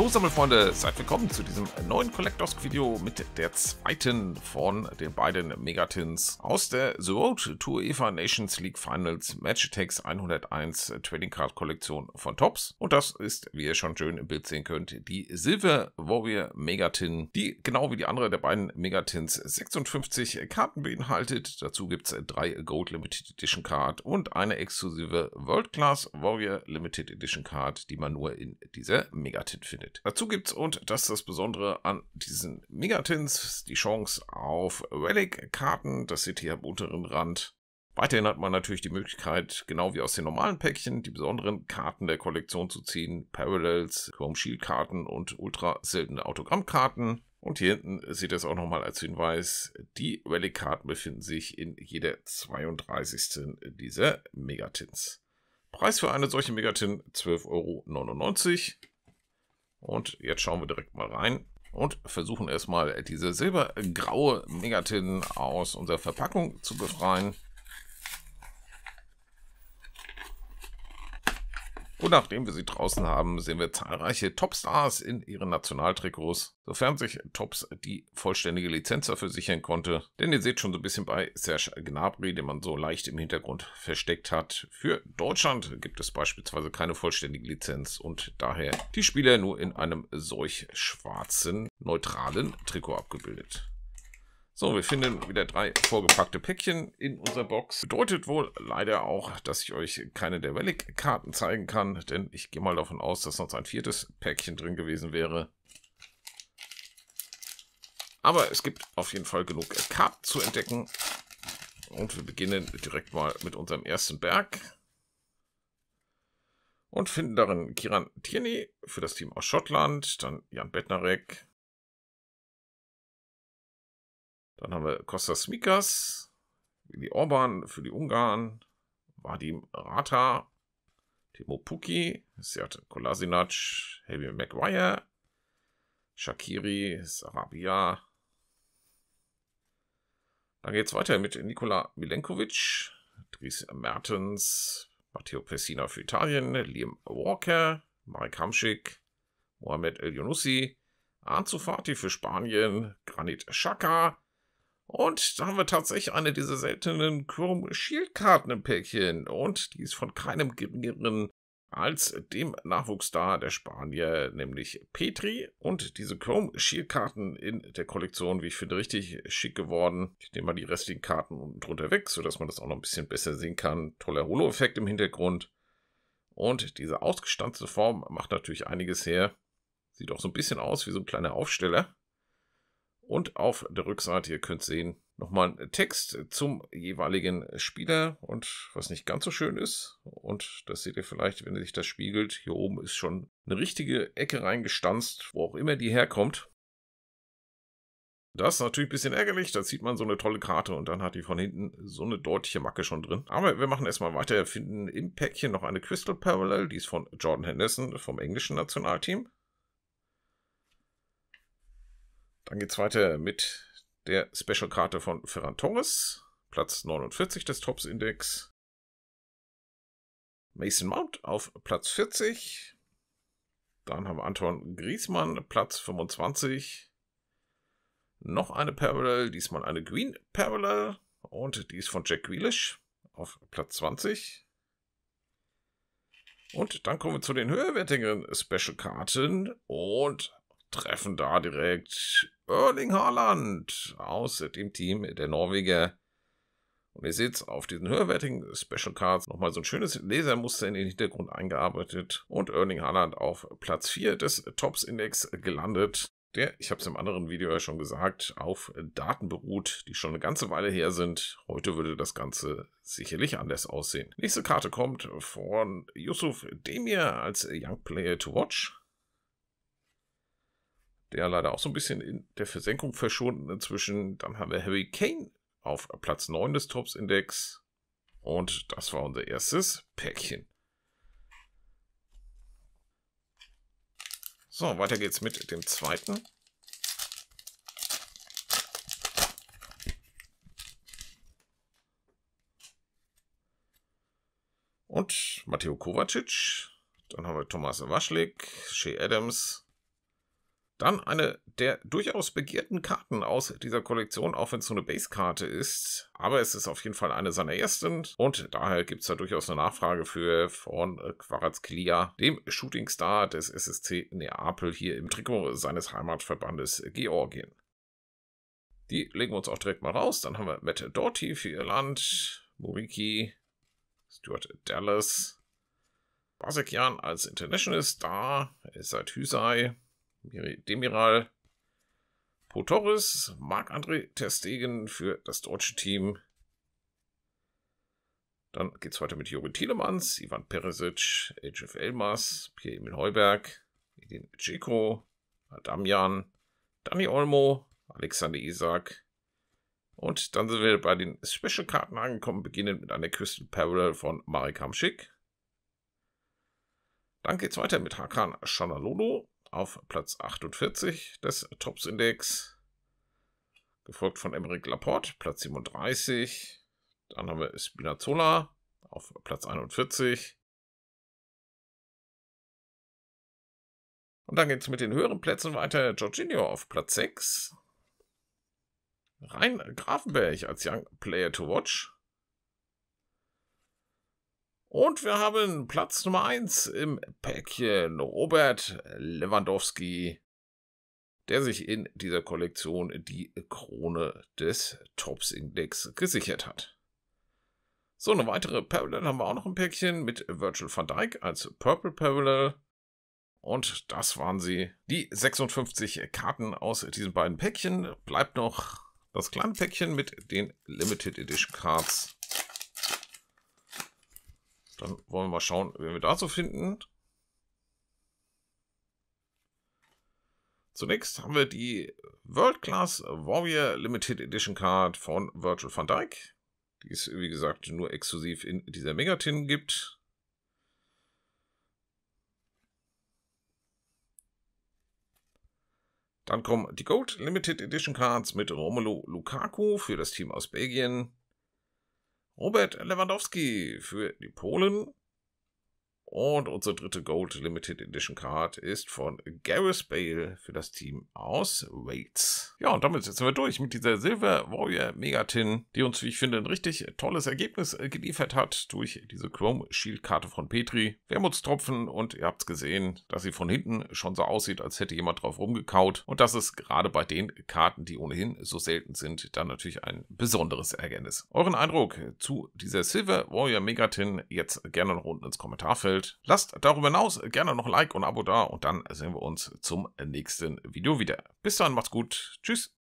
Hallo Sammelfreunde, seid willkommen zu diesem neuen Collectors Video mit der zweiten von den beiden Megatins aus der The Road to EVA Nations League Finals Match Attacks 101 Trading Card Kollektion von Tops. Und das ist, wie ihr schon schön im Bild sehen könnt, die Silver Warrior Megatin, die genau wie die andere der beiden Megatins 56 Karten beinhaltet. Dazu gibt es drei Gold Limited Edition Card und eine exklusive World Class Warrior Limited Edition Card, die man nur in dieser Megatin findet. Durchschnitt. Dazu es, und das ist das Besondere an diesen Megatins, die Chance auf Relic-Karten. Das seht ihr am unteren Rand. Weiterhin hat man natürlich die Möglichkeit, genau wie aus den normalen Päckchen, die besonderen Karten der Kollektion zu ziehen. Parallels, Chrome Shield Karten und ultra seltene Autogrammkarten. Und hier hinten seht ihr es auch nochmal als Hinweis. Die Relic-Karten befinden sich in jeder 32. dieser Megatins. Preis für eine solche Megatin 12,99 Euro. Und jetzt schauen wir direkt mal rein und versuchen erstmal diese silbergraue Megatin aus unserer Verpackung zu befreien. Und nachdem wir sie draußen haben, sehen wir zahlreiche Topstars in ihren Nationaltrikots, sofern sich Tops die vollständige Lizenz dafür sichern konnte. Denn ihr seht schon so ein bisschen bei Serge Gnabry, den man so leicht im Hintergrund versteckt hat. Für Deutschland gibt es beispielsweise keine vollständige Lizenz und daher die Spieler nur in einem solch schwarzen, neutralen Trikot abgebildet. So, wir finden wieder drei vorgepackte Päckchen in unserer Box. Bedeutet wohl leider auch, dass ich euch keine der Relic-Karten zeigen kann, denn ich gehe mal davon aus, dass noch ein viertes Päckchen drin gewesen wäre. Aber es gibt auf jeden Fall genug Karten zu entdecken. Und wir beginnen direkt mal mit unserem ersten Berg. Und finden darin Kiran Tierney für das Team aus Schottland, dann Jan Bettnarek, Dann haben wir Kostas Mikas, Willi Orban für die Ungarn, Vadim Rata, Timo Puki, Serhat Kolasinac, Heavy Maguire, Shakiri, Sarabia. Dann geht es weiter mit Nikola Milenkovic, Dries Mertens, Matteo Pessina für Italien, Liam Walker, Marek Hamschik, Mohamed El Younussi, Anzufati für Spanien, Granit Xhaka, und da haben wir tatsächlich eine dieser seltenen Chrome Shield Karten im Päckchen. Und die ist von keinem geringeren als dem Nachwuchsstar der Spanier, nämlich Petri. Und diese Chrome Shield Karten in der Kollektion, wie ich finde, richtig schick geworden. Ich nehme mal die restlichen Karten unten drunter weg, sodass man das auch noch ein bisschen besser sehen kann. Toller Holo-Effekt im Hintergrund. Und diese ausgestanzte Form macht natürlich einiges her. Sieht auch so ein bisschen aus wie so ein kleiner Aufsteller. Und auf der Rückseite, ihr könnt sehen, nochmal ein Text zum jeweiligen Spieler und was nicht ganz so schön ist. Und das seht ihr vielleicht, wenn sich das spiegelt. Hier oben ist schon eine richtige Ecke reingestanzt, wo auch immer die herkommt. Das ist natürlich ein bisschen ärgerlich, da sieht man so eine tolle Karte und dann hat die von hinten so eine deutliche Macke schon drin. Aber wir machen erstmal weiter, finden im Päckchen noch eine Crystal Parallel, die ist von Jordan Henderson vom englischen Nationalteam. Dann geht es weiter mit der Special-Karte von Ferran Torres, Platz 49 des Tops-Index. Mason Mount auf Platz 40. Dann haben wir Anton Griesmann, Platz 25. Noch eine Parallel, diesmal eine Green Parallel. Und die ist von Jack Grealish auf Platz 20. Und dann kommen wir zu den höherwertigen Special-Karten. Und treffen da direkt Erling Haaland aus dem Team der Norweger. Und ihr seht auf diesen höherwertigen Special Cards nochmal so ein schönes Lasermuster in den Hintergrund eingearbeitet und Erling Haaland auf Platz 4 des Tops-Index gelandet, der, ich habe es im anderen Video ja schon gesagt, auf Daten beruht, die schon eine ganze Weile her sind. Heute würde das Ganze sicherlich anders aussehen. Nächste Karte kommt von Yusuf Demir als Young Player to Watch der leider auch so ein bisschen in der Versenkung verschwunden inzwischen. Dann haben wir Harry Kane auf Platz 9 des Tops-Index. Und das war unser erstes Päckchen. So, weiter geht's mit dem zweiten. Und Matteo Kovacic. Dann haben wir Thomas Waschlik, Shea Adams, dann eine der durchaus begehrten Karten aus dieser Kollektion, auch wenn es so eine Base-Karte ist. Aber es ist auf jeden Fall eine seiner ersten und daher gibt es da durchaus eine Nachfrage für von Quaraz Clia, dem Shootingstar des SSC Neapel hier im Trikot seines Heimatverbandes Georgien. Die legen wir uns auch direkt mal raus. Dann haben wir Matt Doherty für Irland, Muriki, Stuart Dallas, Basekian als Internationalist da, Seit Hüsei, Demiral Potoris, Marc-André Testegen für das deutsche Team. Dann geht es weiter mit Juri Tielemans, Ivan Peresic, HF Elmas, Pierre-Emil Heuberg, Edin Dzeko, Adamjan, Dani Olmo, Alexander Isak. Und dann sind wir bei den Special-Karten angekommen, beginnend mit einer Crystal Parallel von Marek Hamschik. Dann geht es weiter mit Hakan Shanalodo, auf Platz 48 des Tops-Index. Gefolgt von Emmerich Laporte, Platz 37. Dann haben wir Spinazzola auf Platz 41. Und dann geht es mit den höheren Plätzen weiter. Jorginho auf Platz 6. Rein Grafenberg als Young Player to Watch. Und wir haben Platz Nummer 1 im Päckchen, Robert Lewandowski, der sich in dieser Kollektion die Krone des Tops-Index gesichert hat. So, eine weitere Parallel haben wir auch noch im Päckchen mit Virgil van Dijk als Purple Parallel. Und das waren sie. Die 56 Karten aus diesen beiden Päckchen. Bleibt noch das kleine Päckchen mit den Limited Edition Cards. Dann wollen wir mal schauen, wen wir dazu finden. Zunächst haben wir die World Class Warrior Limited Edition Card von Virgil van Dyke. Die es, wie gesagt, nur exklusiv in dieser Megatin gibt. Dann kommen die Gold Limited Edition Cards mit Romelu Lukaku für das Team aus Belgien. Robert Lewandowski für die Polen und unsere dritte Gold Limited Edition Card ist von Gareth Bale für das Team aus Wales. Ja, und damit sind wir durch mit dieser Silver Warrior Megatin, die uns, wie ich finde, ein richtig tolles Ergebnis äh, geliefert hat durch diese Chrome Shield Karte von Petri. Wermutstropfen und ihr habt es gesehen, dass sie von hinten schon so aussieht, als hätte jemand drauf rumgekaut. Und das ist gerade bei den Karten, die ohnehin so selten sind, dann natürlich ein besonderes Ergebnis. Euren Eindruck zu dieser Silver Warrior Megatin jetzt gerne noch unten ins Kommentarfeld gefällt, lasst darüber hinaus gerne noch ein Like und ein Abo da und dann sehen wir uns zum nächsten Video wieder. Bis dann, macht's gut. Tschüss.